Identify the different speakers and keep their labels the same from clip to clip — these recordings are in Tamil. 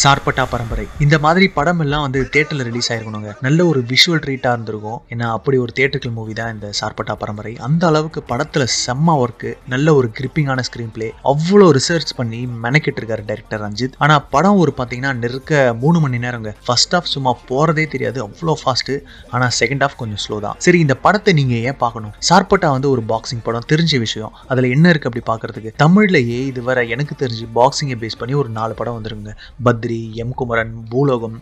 Speaker 1: சார்பட்டா பரம்பரை இந்த மாதிரி படம் எல்லாம் வந்து தேட்டரில் ரிலீஸ் ஆயிருக்கணுங்க நல்ல ஒரு விஷுவல் ட்ரீட்டாக இருந்திருக்கும் ஏன்னா அப்படி ஒரு தேட்டர்கள் மூவி தான் இந்த சார்பட்டா பரம்பரை அந்த அளவுக்கு படத்தில் செம்ம ஒர்க்கு நல்ல ஒரு கிரிப்பிங்கான ஸ்க்ரீன் பிளே அவ்வளோ ரிசர்ச் பண்ணி மெனக்கிட்டு இருக்காரு டைரக்டர் ரஞ்சித் ஆனால் படம் ஒரு பார்த்தீங்கன்னா நெருக்க மூணு மணி நேரம் ஃபர்ஸ்ட் ஆஃப் சும்மா போகிறதே தெரியாது அவ்வளோ ஃபாஸ்ட்டு ஆனால் செகண்ட் ஆஃப் கொஞ்சம் ஸ்லோ தான் சரி இந்த படத்தை நீங்கள் ஏன் பார்க்கணும் சார்பட்டா வந்து ஒரு பாக்ஸிங் படம் தெரிஞ்ச விஷயம் அதில் என்ன இருக்குது அப்படி பார்க்குறதுக்கு தமிழ்லையே இதுவரை எனக்கு தெரிஞ்சு பாக்ஸிங்கை பேஸ் பண்ணி ஒரு நாலு படம் வந்துருங்க பத் மாதிரி எம் குமரன் பூலோகம்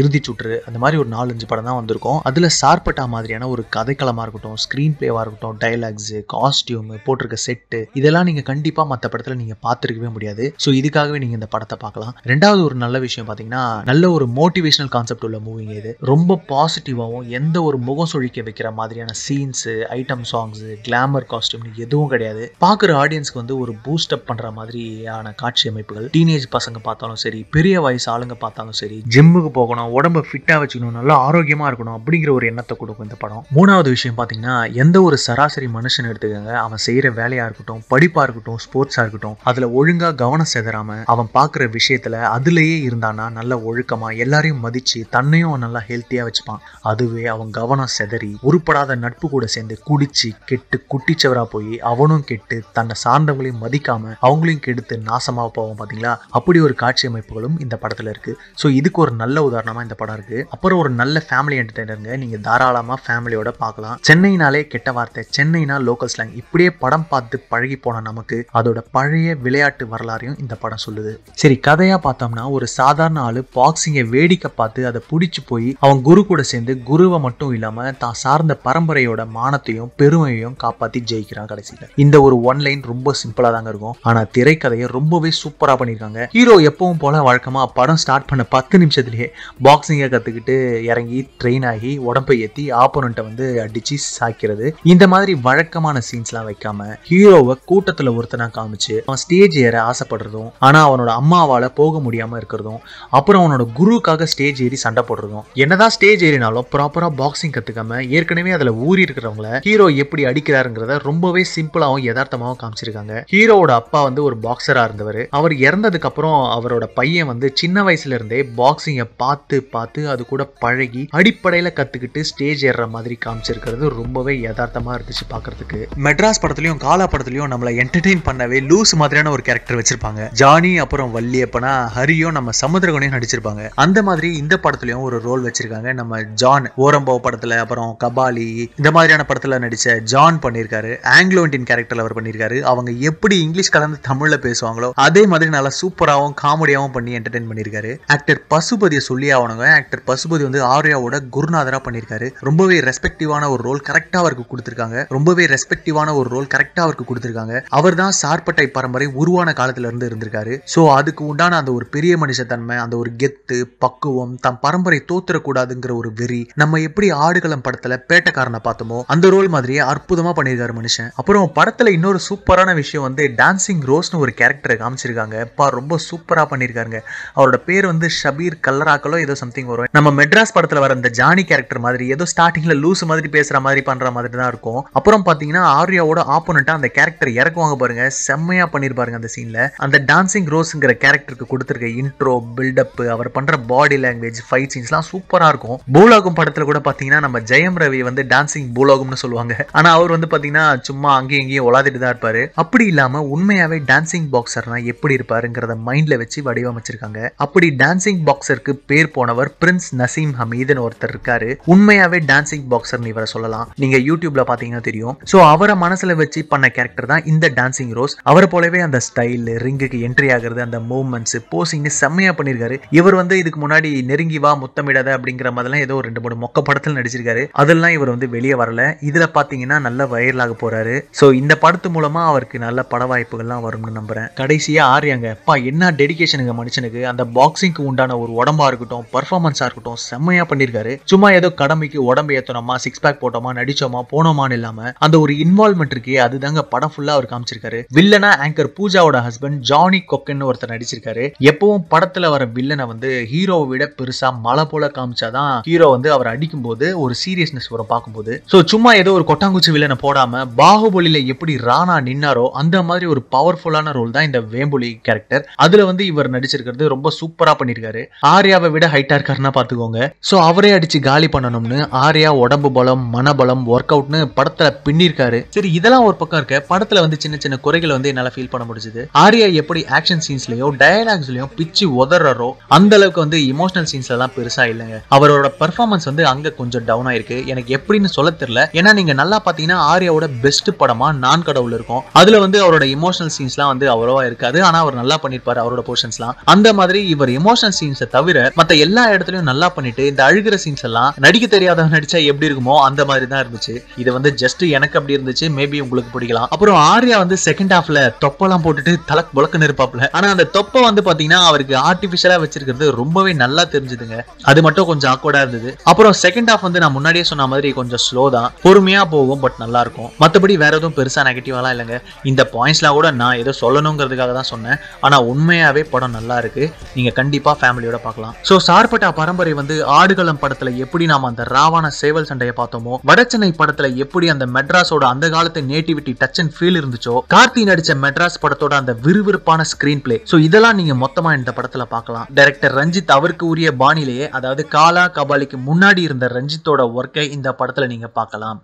Speaker 1: இறுதி சுற்று அந்த மாதிரி ஒரு நாலஞ்சு படம் தான் வந்திருக்கும் அதில் சார்பட்டா மாதிரியான ஒரு கதைக்களமாக இருக்கட்டும் ஸ்க்ரீன் பிளேவாக இருக்கட்டும் டைலாக்ஸு காஸ்டியூமு போட்டிருக்க செட்டு இதெல்லாம் நீங்கள் கண்டிப்பாக மற்ற படத்தில் நீங்கள் பார்த்துருக்கவே முடியாது ஸோ இதுக்காகவே நீங்கள் இந்த படத்தை பார்க்கலாம் ரெண்டாவது ஒரு நல்ல விஷயம் பார்த்தீங்கன்னா நல்ல ஒரு மோட்டிவேஷனல் கான்செப்ட் உள்ள மூவிங்க இது ரொம்ப பாசிட்டிவாகவும் எந்த ஒரு முகம் சுழிக்க வைக்கிற மாதிரியான scenes item songs glamour costume எதுவும் கிடையாது பார்க்குற ஆடியன்ஸ்க்கு வந்து ஒரு பூஸ்ட் அப் பண்ணுற மாதிரியான காட்சி அமைப்புகள் டீனேஜ் பசங்க பார்த்தாலும் சரி பெரிய பெரிய வயசு ஆளுங்க பார்த்தாலும் சரி ஜிம்முக்கு போகணும் உடம்பு ஃபிட்டாக வச்சுக்கணும் நல்லா ஆரோக்கியமாக இருக்கணும் அப்படிங்கிற ஒரு எண்ணத்தை கொடுக்கும் இந்த படம் மூணாவது விஷயம் பார்த்தீங்கன்னா எந்த ஒரு சராசரி மனுஷன் எடுத்துக்கோங்க அவன் செய்கிற வேலையாக இருக்கட்டும் படிப்பாக இருக்கட்டும் ஸ்போர்ட்ஸாக இருக்கட்டும் அதில் ஒழுங்காக கவனம் செதறாமல் அவன் பார்க்குற விஷயத்தில் அதுலேயே இருந்தானா நல்ல ஒழுக்கமாக எல்லாரையும் மதித்து தன்னையும் நல்லா ஹெல்த்தியாக வச்சுப்பான் அதுவே அவன் கவனம் செதறி உருப்படாத நட்பு கூட சேர்ந்து குடிச்சு கெட்டு குட்டிச்சவராக போய் அவனும் கெட்டு தன்னை சார்ந்தவங்களையும் மதிக்காம அவங்களையும் கெடுத்து நாசமாக போவோம் பார்த்தீங்களா அப்படி ஒரு காட்சி அமைப்புகளும் இந்த படத்தில் இருக்குது ஸோ இதுக்கு ஒரு நல்ல உதாரணமாக இந்த படம் இருக்குது அப்புறம் ஒரு நல்ல ஃபேமிலி என்டர்டைனருங்க நீங்கள் தாராளமாக ஃபேமிலியோட பார்க்கலாம் சென்னைனாலே கெட்ட வார்த்தை சென்னைனா லோக்கல் ஸ்லாங் இப்படியே படம் பார்த்து பழகி போன நமக்கு அதோட பழைய விளையாட்டு வரலாறையும் இந்த படம் சொல்லுது சரி கதையாக பார்த்தோம்னா ஒரு சாதாரண ஆள் பாக்ஸிங்கை வேடிக்கை பார்த்து அதை பிடிச்சி போய் அவன் குரு கூட சேர்ந்து குருவை மட்டும் இல்லாமல் தான் சார்ந்த பரம்பரையோட மானத்தையும் பெருமையையும் காப்பாற்றி ஜெயிக்கிறான் கடைசியில் இந்த ஒரு ஒன் லைன் ரொம்ப சிம்பிளாக தாங்க இருக்கும் ஆனால் திரைக்கதையை ரொம்பவே சூப்பராக பண்ணியிருக்காங்க ஹீரோ எப்பவும் போல வாழ்க்கை வழக்கமாக படம் ஸ்டார்ட் பண்ண பத்து நிமிஷத்துலேயே பாக்ஸிங்கை கற்றுக்கிட்டு இறங்கி ட்ரெயின் ஆகி உடம்பை ஏற்றி ஆப்போனண்ட்டை வந்து அடித்து சாய்க்கிறது இந்த மாதிரி வழக்கமான சீன்ஸ்லாம் வைக்காம ஹீரோவை கூட்டத்தில் ஒருத்தனா காமிச்சு அவன் ஸ்டேஜ் ஏற ஆசைப்படுறதும் ஆனால் அவனோட அம்மாவால் போக முடியாமல் இருக்கிறதும் அப்புறம் அவனோட குருவுக்காக ஸ்டேஜ் ஏறி சண்டை போடுறதும் என்னதான் ஸ்டேஜ் ஏறினாலும் ப்ராப்பராக பாக்ஸிங் கற்றுக்காம ஏற்கனவே அதில் ஊறி இருக்கிறவங்கள ஹீரோ எப்படி அடிக்கிறாருங்கிறத ரொம்பவே சிம்பிளாகவும் யதார்த்தமாகவும் காமிச்சிருக்காங்க ஹீரோவோட அப்பா வந்து ஒரு பாக்ஸராக இருந்தவர் அவர் இறந்ததுக்கு அப்புறம் அவரோட பையன் வந்து வந்து சின்ன இருந்தே பாக்ஸிங்கை பார்த்து பார்த்து அது கூட பழகி அடிப்படையில் கற்றுக்கிட்டு ஸ்டேஜ் ஏறுற மாதிரி காமிச்சிருக்கிறது ரொம்பவே யதார்த்தமாக இருந்துச்சு பார்க்கறதுக்கு மெட்ராஸ் படத்துலையும் காலா படத்துலையும் நம்மளை என்டர்டெயின் பண்ணவே லூஸ் மாதிரியான ஒரு கேரக்டர் வச்சிருப்பாங்க ஜானி அப்புறம் வள்ளியப்பனா ஹரியும் நம்ம சமுத்திரகுணையும் நடிச்சிருப்பாங்க அந்த மாதிரி இந்த படத்துலையும் ஒரு ரோல் வச்சிருக்காங்க நம்ம ஜான் ஓரம்போ படத்தில் அப்புறம் கபாலி இந்த மாதிரியான படத்தில் நடிச்ச ஜான் பண்ணியிருக்காரு ஆங்கிலோ இண்டியன் அவர் பண்ணியிருக்காரு அவங்க எப்படி இங்கிலீஷ் கலந்து தமிழில் பேசுவாங்களோ அதே மாதிரி நல்லா சூப்பராகவும் காமெடியாகவும் பண்ணி என்டர்டைன் பண்ணியிருக்காரு ஆக்டர் பசுபதியை சொல்லி ஆகணுங்க ஆக்டர் பசுபதி வந்து ஆர்யாவோட குருநாதராக பண்ணியிருக்காரு ரொம்பவே ரெஸ்பெக்டிவான ஒரு ரோல் கரெக்டாக அவருக்கு கொடுத்துருக்காங்க ரொம்பவே ரெஸ்பெக்டிவான ஒரு ரோல் கரெக்டாக அவருக்கு கொடுத்துருக்காங்க அவர் தான் சார்பட்டை பரம்பரை உருவான காலத்தில் இருந்து இருந்திருக்காரு ஸோ அதுக்கு உண்டான அந்த ஒரு பெரிய மனுஷத்தன்மை அந்த ஒரு கெத்து பக்குவம் தம் பரம்பரை தோத்துறக்கூடாதுங்கிற ஒரு வெறி நம்ம எப்படி ஆடுகளம் படத்தில் பேட்டக்காரனை பார்த்தோமோ அந்த ரோல் மாதிரியே அற்புதமாக பண்ணியிருக்காரு மனுஷன் அப்புறம் படத்தில் இன்னொரு சூப்பரான விஷயம் வந்து டான்சிங் ரோஸ்னு ஒரு கேரக்டரை காமிச்சிருக்காங்க பா ரொம்ப சூப்பராக பண்ணியிருக்காருங்க அவரோட பேர் வந்து ஷபீர் கல்லராக்கலோ ஏதோ சம்திங் வரும் நம்ம மெட்ராஸ் படத்துல வர அந்த ஜானி கேரக்டர் மாதிரி ஏதோ ஸ்டார்டிங்ல லூஸ் மாதிரி பேசுற மாதிரி பண்ற மாதிரி தான் இருக்கும் அப்புறம் பாத்தீங்கன்னா ஆர்யாவோட ஆப்போனண்டா அந்த கேரக்டர் இறக்குவாங்க பாருங்க செம்மையா பண்ணியிருப்பாருங்க அந்த சீன்ல அந்த டான்சிங் ரோஸ்ங்கிற கேரக்டருக்கு கொடுத்துருக்க இன்ட்ரோ பில்டப் அவர் பண்ற பாடி லாங்குவேஜ் ஃபைட் சீன்ஸ்லாம் சூப்பரா இருக்கும் பூலோகம் படத்துல கூட பாத்தீங்கன்னா நம்ம ஜெயம் ரவி வந்து டான்சிங் பூலோகம்னு சொல்லுவாங்க ஆனா அவர் வந்து பாத்தீங்கன்னா சும்மா அங்கேயும் இங்கேயும் ஒலாதிட்டு தான் இருப்பாரு அப்படி இல்லாம உண்மையாவே டான்சிங் பாக்ஸர்னா எப்படி இருப்பாருங்கிறத மைண்ட்ல வச்சு வடிவமைச்சிருக்காங்க வச்சிருக்காங்க அப்படி டான்சிங் பாக்ஸருக்கு பேர் போனவர் பிரின்ஸ் நசீம் ஹமீதுன்னு ஒருத்தர் இருக்காரு உண்மையாவே டான்சிங் பாக்ஸர் இவரை சொல்லலாம் நீங்க யூடியூப்ல பாத்தீங்கன்னா தெரியும் சோ அவரை மனசுல வச்சு பண்ண கேரக்டர் தான் இந்த டான்சிங் ரோஸ் அவரை போலவே அந்த ஸ்டைல் ரிங்குக்கு என்ட்ரி ஆகுறது அந்த மூவ்மெண்ட்ஸ் போசிங் செம்மையா பண்ணிருக்காரு இவர் வந்து இதுக்கு முன்னாடி நெருங்கி வா முத்தமிடாத அப்படிங்கிற மாதிரிலாம் ஏதோ ரெண்டு மூணு மொக்க படத்தில் நடிச்சிருக்காரு அதெல்லாம் இவர் வந்து வெளியே வரல இதுல பாத்தீங்கன்னா நல்ல ஆக போறாரு சோ இந்த படத்து மூலமா அவருக்கு நல்ல பட வாய்ப்புகள்லாம் வரும்னு நம்புறேன் கடைசியா ஆரியாங்க என்ன டெடிக்கேஷனுங்க மனுஷன் மனுஷனுக்கு அந்த பாக்ஸிங்க்கு உண்டான ஒரு உடம்பா இருக்கட்டும் பர்ஃபார்மன்ஸா இருக்கட்டும் செம்மையா பண்ணிருக்காரு சும்மா ஏதோ கடமைக்கு உடம்பு ஏத்தனோமா சிக்ஸ் பேக் போட்டோமா நடிச்சோமா போனோமான்னு இல்லாம அந்த ஒரு இன்வால்மெண்ட் இருக்கே அதுதாங்க படம் ஃபுல்லா அவர் காமிச்சிருக்காரு வில்லனா ஆங்கர் பூஜாவோட ஹஸ்பண்ட் ஜானி கொக்கன் ஒருத்தர் நடிச்சிருக்காரு எப்பவும் படத்துல வர வில்லனை வந்து ஹீரோவை விட பெருசா மலை போல காமிச்சாதான் ஹீரோ வந்து அவர் அடிக்கும் போது ஒரு சீரியஸ்னஸ் வரும் பார்க்கும்போது ஸோ சும்மா ஏதோ ஒரு கொட்டாங்குச்சி வில்லனை போடாம பாகுபலியில எப்படி ராணா நின்னாரோ அந்த மாதிரி ஒரு பவர்ஃபுல்லான ரோல் தான் இந்த வேம்புலி கேரக்டர் அதுல வந்து இவர் நடிச்சிருக்க வந்து ரொம்ப சூப்பரா பண்ணிருக்காரு ஆர்யாவை விட ஹைட்டா இருக்காருன்னா பாத்துக்கோங்க சோ அவரே அடிச்சு காலி பண்ணணும்னு ஆர்யா உடம்பு பலம் மனபலம் ஒர்க் அவுட்னு படத்துல பின்னிருக்காரு சரி இதெல்லாம் ஒரு பக்கம் இருக்க படத்துல வந்து சின்ன சின்ன குறைகளை வந்து என்னால ஃபீல் பண்ண முடிஞ்சது ஆர்யா எப்படி ஆக்ஷன் சீன்ஸ்லயோ டயலாக்ஸ்லயோ பிச்சு உதறோ அந்த அளவுக்கு வந்து இமோஷனல் சீன்ஸ்ல எல்லாம் பெருசா இல்லைங்க அவரோட பெர்ஃபார்மன்ஸ் வந்து அங்க கொஞ்சம் டவுன் ஆயிருக்கு எனக்கு எப்படின்னு சொல்ல தெரியல ஏன்னா நீங்க நல்லா பாத்தீங்கன்னா ஆர்யாவோட பெஸ்ட் படமா நான் கடவுள் இருக்கும் அதுல வந்து அவரோட இமோஷனல் சீன்ஸ்லாம் வந்து அவ்வளவா இருக்காது ஆனா அவர் நல்லா பண்ணிருப்பாரு அவரோட போர்ஷன்ஸ்லாம் அந்த இந்த மாதிரி இவர் எமோஷனல் சீன்ஸை தவிர மத்த எல்லா இடத்துலயும் நல்லா பண்ணிட்டு இந்த அழுகிற சீன்ஸ் எல்லாம் நடிக்க தெரியாதவங்க நடிச்சா எப்படி இருக்குமோ அந்த மாதிரி தான் இருந்துச்சு இது வந்து ஜஸ்ட் எனக்கு அப்படி இருந்துச்சு மேபி உங்களுக்கு பிடிக்கலாம் அப்புறம் ஆர்யா வந்து செகண்ட் ஹாஃப்ல தொப்பெல்லாம் போட்டுட்டு தலக் புழக்குன்னு இருப்பாப்ல ஆனா அந்த தொப்பை வந்து பாத்தீங்கன்னா அவருக்கு ஆர்டிபிஷியலா வச்சிருக்கிறது ரொம்பவே நல்லா தெரிஞ்சுதுங்க அது மட்டும் கொஞ்சம் ஆக்வர்டா இருந்தது அப்புறம் செகண்ட் ஹாஃப் வந்து நான் முன்னாடியே சொன்ன மாதிரி கொஞ்சம் ஸ்லோ தான் பொறுமையா போகும் பட் நல்லா இருக்கும் மற்றபடி வேற எதுவும் பெருசா நெகட்டிவாலாம் இல்லைங்க இந்த பாயிண்ட்ஸ்லாம் கூட நான் ஏதோ சொல்லணுங்கிறதுக்காக தான் சொன்னேன் ஆனா உண்மையாவே படம் நல்லா இருக்கு இருக்கு நீங்க கண்டிப்பா ஃபேமிலியோட பார்க்கலாம் ஸோ சார்பட்டா பரம்பரை வந்து ஆடுகளம் படத்துல எப்படி நாம அந்த ராவான சேவல் சண்டையை பார்த்தோமோ வடச்சென்னை படத்துல எப்படி அந்த மெட்ராஸோட அந்த காலத்து நேட்டிவிட்டி டச் அண்ட் ஃபீல் இருந்துச்சோ கார்த்தி நடிச்ச மெட்ராஸ் படத்தோட அந்த விறுவிறுப்பான ஸ்கிரீன் பிளே ஸோ இதெல்லாம் நீங்க மொத்தமா இந்த படத்துல பார்க்கலாம் டைரக்டர் ரஞ்சித் அவருக்கு உரிய பாணிலேயே அதாவது காலா கபாலிக்கு முன்னாடி இருந்த ரஞ்சித்தோட ஒர்க்கை இந்த படத்துல நீங்க பார்க்கலாம்